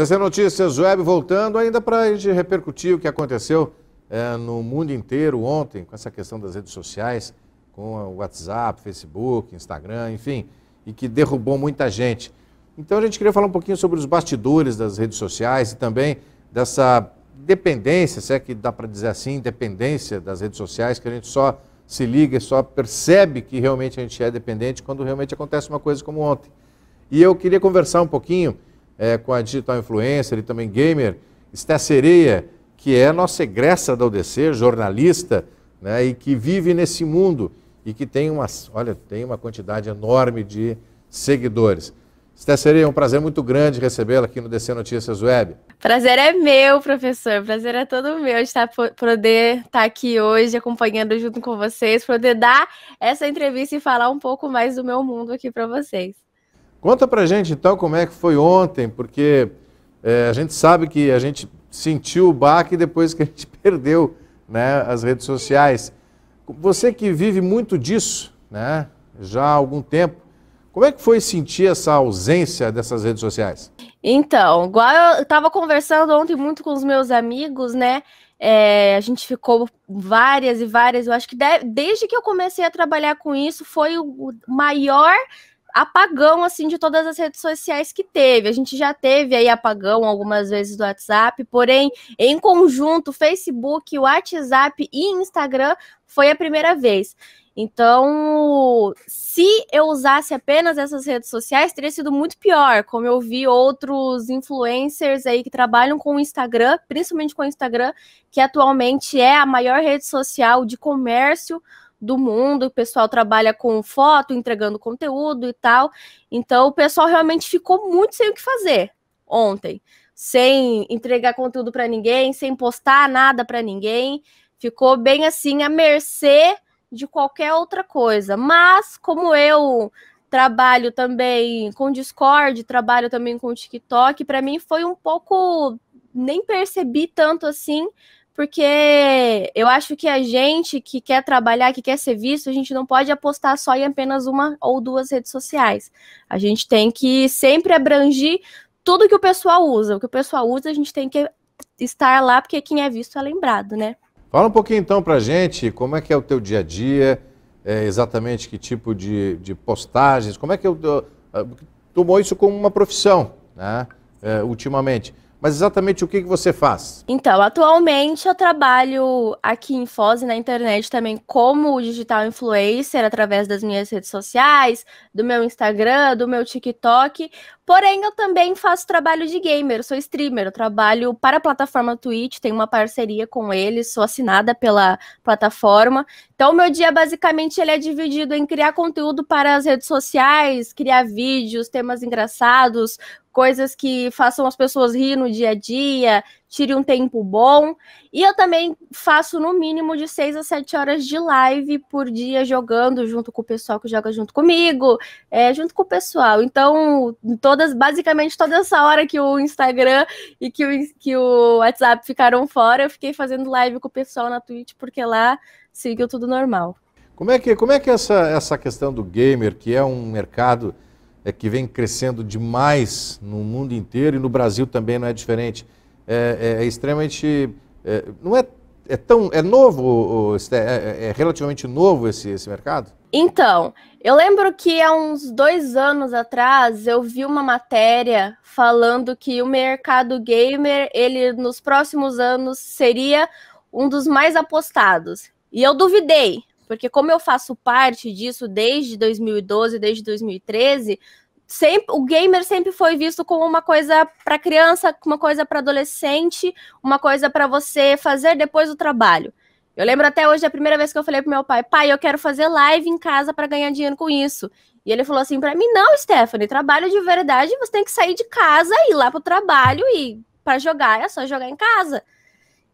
DC Notícias Web voltando ainda para a gente repercutir o que aconteceu é, no mundo inteiro ontem com essa questão das redes sociais, com o WhatsApp, Facebook, Instagram, enfim, e que derrubou muita gente. Então a gente queria falar um pouquinho sobre os bastidores das redes sociais e também dessa dependência, se é que dá para dizer assim, dependência das redes sociais, que a gente só se liga e só percebe que realmente a gente é dependente quando realmente acontece uma coisa como ontem. E eu queria conversar um pouquinho é, com a digital influencer e também gamer, Esté Sereia, que é nossa egressa da UDC, jornalista, né, e que vive nesse mundo e que tem uma, olha, tem uma quantidade enorme de seguidores. Esté Sereia, é um prazer muito grande recebê-la aqui no DC Notícias Web. Prazer é meu, professor. Prazer é todo meu estar poder estar aqui hoje acompanhando junto com vocês, poder dar essa entrevista e falar um pouco mais do meu mundo aqui para vocês. Conta pra gente então como é que foi ontem, porque é, a gente sabe que a gente sentiu o baque depois que a gente perdeu né, as redes sociais. Você que vive muito disso, né, já há algum tempo, como é que foi sentir essa ausência dessas redes sociais? Então, igual eu estava conversando ontem muito com os meus amigos, né? É, a gente ficou várias e várias. Eu acho que de, desde que eu comecei a trabalhar com isso, foi o maior apagão assim de todas as redes sociais que teve. A gente já teve aí apagão algumas vezes do WhatsApp, porém, em conjunto, Facebook, WhatsApp e Instagram foi a primeira vez. Então, se eu usasse apenas essas redes sociais, teria sido muito pior, como eu vi outros influencers aí que trabalham com o Instagram, principalmente com o Instagram, que atualmente é a maior rede social de comércio do mundo, o pessoal trabalha com foto, entregando conteúdo e tal. Então o pessoal realmente ficou muito sem o que fazer ontem, sem entregar conteúdo para ninguém, sem postar nada para ninguém. Ficou bem assim à mercê de qualquer outra coisa. Mas como eu trabalho também com Discord, trabalho também com TikTok, para mim foi um pouco nem percebi tanto assim porque eu acho que a gente que quer trabalhar, que quer ser visto, a gente não pode apostar só em apenas uma ou duas redes sociais. A gente tem que sempre abranger tudo que o pessoal usa. O que o pessoal usa, a gente tem que estar lá, porque quem é visto é lembrado, né? Fala um pouquinho então pra gente, como é que é o teu dia a dia, é, exatamente que tipo de, de postagens, como é que é eu, eu tomou isso como uma profissão, né? É, ultimamente. Mas exatamente o que, que você faz? Então, atualmente eu trabalho aqui em Foz e na internet também como digital influencer através das minhas redes sociais, do meu Instagram, do meu TikTok, Porém, eu também faço trabalho de gamer, sou streamer, eu trabalho para a plataforma Twitch, tenho uma parceria com eles, sou assinada pela plataforma. Então, meu dia basicamente ele é dividido em criar conteúdo para as redes sociais, criar vídeos, temas engraçados, coisas que façam as pessoas rir no dia a dia, tire um tempo bom. E eu também faço no mínimo de 6 a 7 horas de live por dia jogando junto com o pessoal que joga junto comigo, é, junto com o pessoal. Então, todas, basicamente toda essa hora que o Instagram e que o, que o WhatsApp ficaram fora, eu fiquei fazendo live com o pessoal na Twitch, porque lá seguiu tudo normal. Como é que, como é que essa, essa questão do gamer, que é um mercado é, que vem crescendo demais no mundo inteiro e no Brasil também não é diferente, é, é, é extremamente. É, não é, é tão. É novo, é, é, é relativamente novo esse, esse mercado? Então, eu lembro que há uns dois anos atrás eu vi uma matéria falando que o mercado gamer, ele nos próximos anos seria um dos mais apostados. E eu duvidei, porque como eu faço parte disso desde 2012, desde 2013, sempre, o gamer sempre foi visto como uma coisa para criança, uma coisa para adolescente, uma coisa para você fazer depois do trabalho. Eu lembro até hoje a primeira vez que eu falei pro meu pai, pai, eu quero fazer live em casa para ganhar dinheiro com isso. E ele falou assim para mim, não, Stephanie, trabalho de verdade, você tem que sair de casa e ir lá pro trabalho e para jogar é só jogar em casa.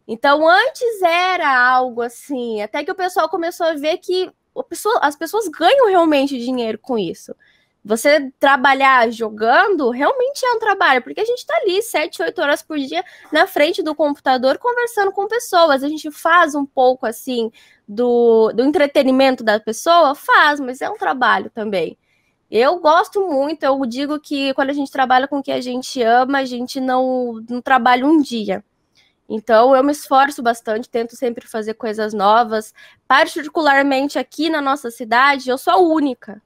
Então antes era algo assim, até que o pessoal começou a ver que pessoa, as pessoas ganham realmente dinheiro com isso. Você trabalhar jogando realmente é um trabalho, porque a gente está ali sete, oito horas por dia na frente do computador conversando com pessoas. A gente faz um pouco assim do, do entretenimento da pessoa? Faz, mas é um trabalho também. Eu gosto muito, eu digo que quando a gente trabalha com o que a gente ama, a gente não, não trabalha um dia. Então, eu me esforço bastante, tento sempre fazer coisas novas. Particularmente aqui na nossa cidade, eu sou a única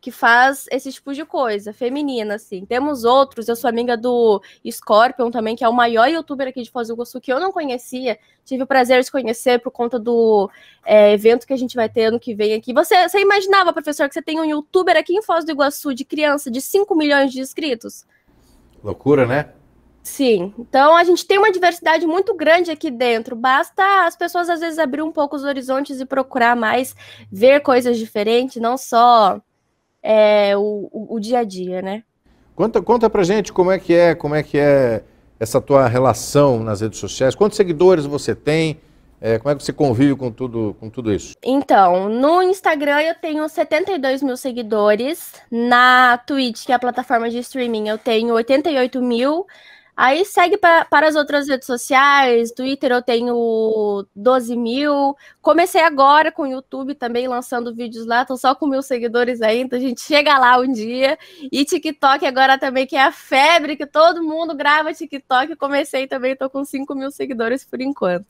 que faz esse tipo de coisa, feminina, assim. Temos outros, eu sou amiga do Scorpion também, que é o maior youtuber aqui de Foz do Iguaçu, que eu não conhecia, tive o prazer de conhecer por conta do é, evento que a gente vai ter ano que vem aqui. Você, você imaginava, professor, que você tem um youtuber aqui em Foz do Iguaçu, de criança, de 5 milhões de inscritos? Loucura, né? Sim, então a gente tem uma diversidade muito grande aqui dentro. Basta as pessoas às vezes abrir um pouco os horizontes e procurar mais, ver coisas diferentes, não só é, o, o, dia a dia, né? Conta, conta pra gente como é que é, como é que é essa tua relação nas redes sociais, quantos seguidores você tem, é, como é que você convive com tudo, com tudo isso? Então, no Instagram eu tenho 72 mil seguidores, na Twitch, que é a plataforma de streaming, eu tenho 88 mil seguidores, Aí segue pra, para as outras redes sociais, Twitter eu tenho 12 mil. Comecei agora com o YouTube também, lançando vídeos lá, tô só com mil seguidores ainda, a gente chega lá um dia. E TikTok agora também, que é a febre, que todo mundo grava TikTok. Comecei também, tô com 5 mil seguidores por enquanto.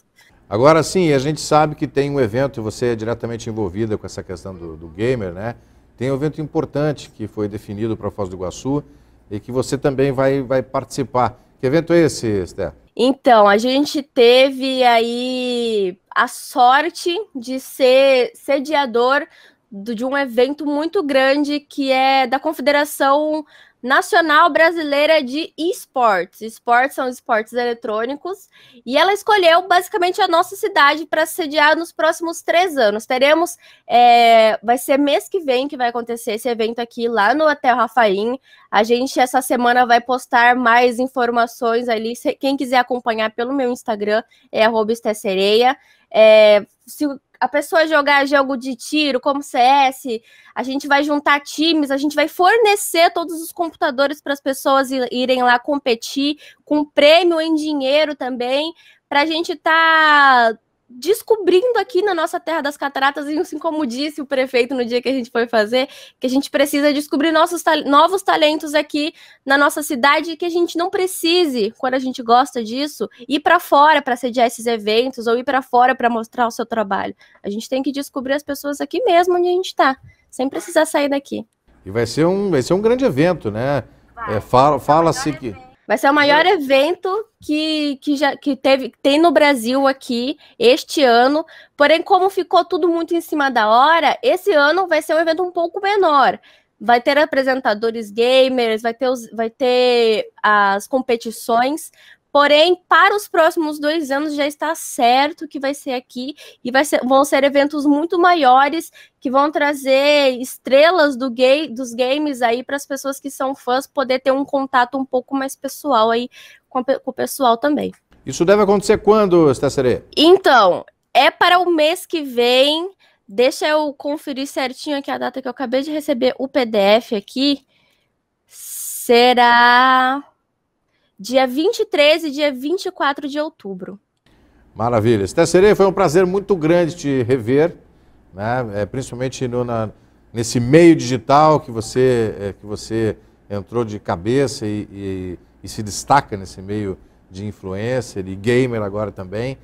Agora sim, a gente sabe que tem um evento, você é diretamente envolvida com essa questão do, do gamer, né? Tem um evento importante que foi definido para Foz do Iguaçu e que você também vai, vai participar. Que evento é esse, Esther? Então, a gente teve aí a sorte de ser sediador de um evento muito grande que é da Confederação Nacional Brasileira de Esportes. Esportes são esportes eletrônicos. E ela escolheu basicamente a nossa cidade para sediar nos próximos três anos. Teremos, é, vai ser mês que vem que vai acontecer esse evento aqui lá no Hotel Rafaim. A gente essa semana vai postar mais informações ali. Quem quiser acompanhar pelo meu Instagram é @estesereia. É, se a pessoa jogar jogo de tiro, como CS, a gente vai juntar times, a gente vai fornecer todos os computadores para as pessoas irem lá competir, com prêmio em dinheiro também, para a gente estar. Tá descobrindo aqui na nossa Terra das Cataratas, e assim como disse o prefeito no dia que a gente foi fazer, que a gente precisa descobrir nossos ta novos talentos aqui na nossa cidade, que a gente não precise, quando a gente gosta disso, ir para fora para sediar esses eventos ou ir para fora para mostrar o seu trabalho. A gente tem que descobrir as pessoas aqui mesmo onde a gente está, sem precisar sair daqui. E vai ser um, vai ser um grande evento, né? É, fala, Fala-se que. Vai ser o maior é. evento que, que já que teve, tem no Brasil aqui este ano. Porém, como ficou tudo muito em cima da hora, esse ano vai ser um evento um pouco menor. Vai ter apresentadores gamers, vai ter, os, vai ter as competições, Porém, para os próximos dois anos já está certo que vai ser aqui e vai ser, vão ser eventos muito maiores que vão trazer estrelas do gay, dos games aí para as pessoas que são fãs poder ter um contato um pouco mais pessoal aí com, com o pessoal também. Isso deve acontecer quando, Stacere? Então, é para o mês que vem. Deixa eu conferir certinho aqui a data que eu acabei de receber o PDF aqui. Será dia 23 e dia 24 de outubro. Maravilha. Tesserei, foi um prazer muito grande te rever, né? É, principalmente no, na, nesse meio digital que você, é, que você entrou de cabeça e, e, e se destaca nesse meio de influencer e gamer agora também.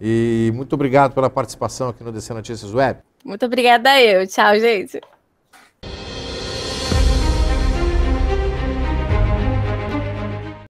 E muito obrigado pela participação aqui no DC Notícias Web. Muito obrigada eu. Tchau, gente.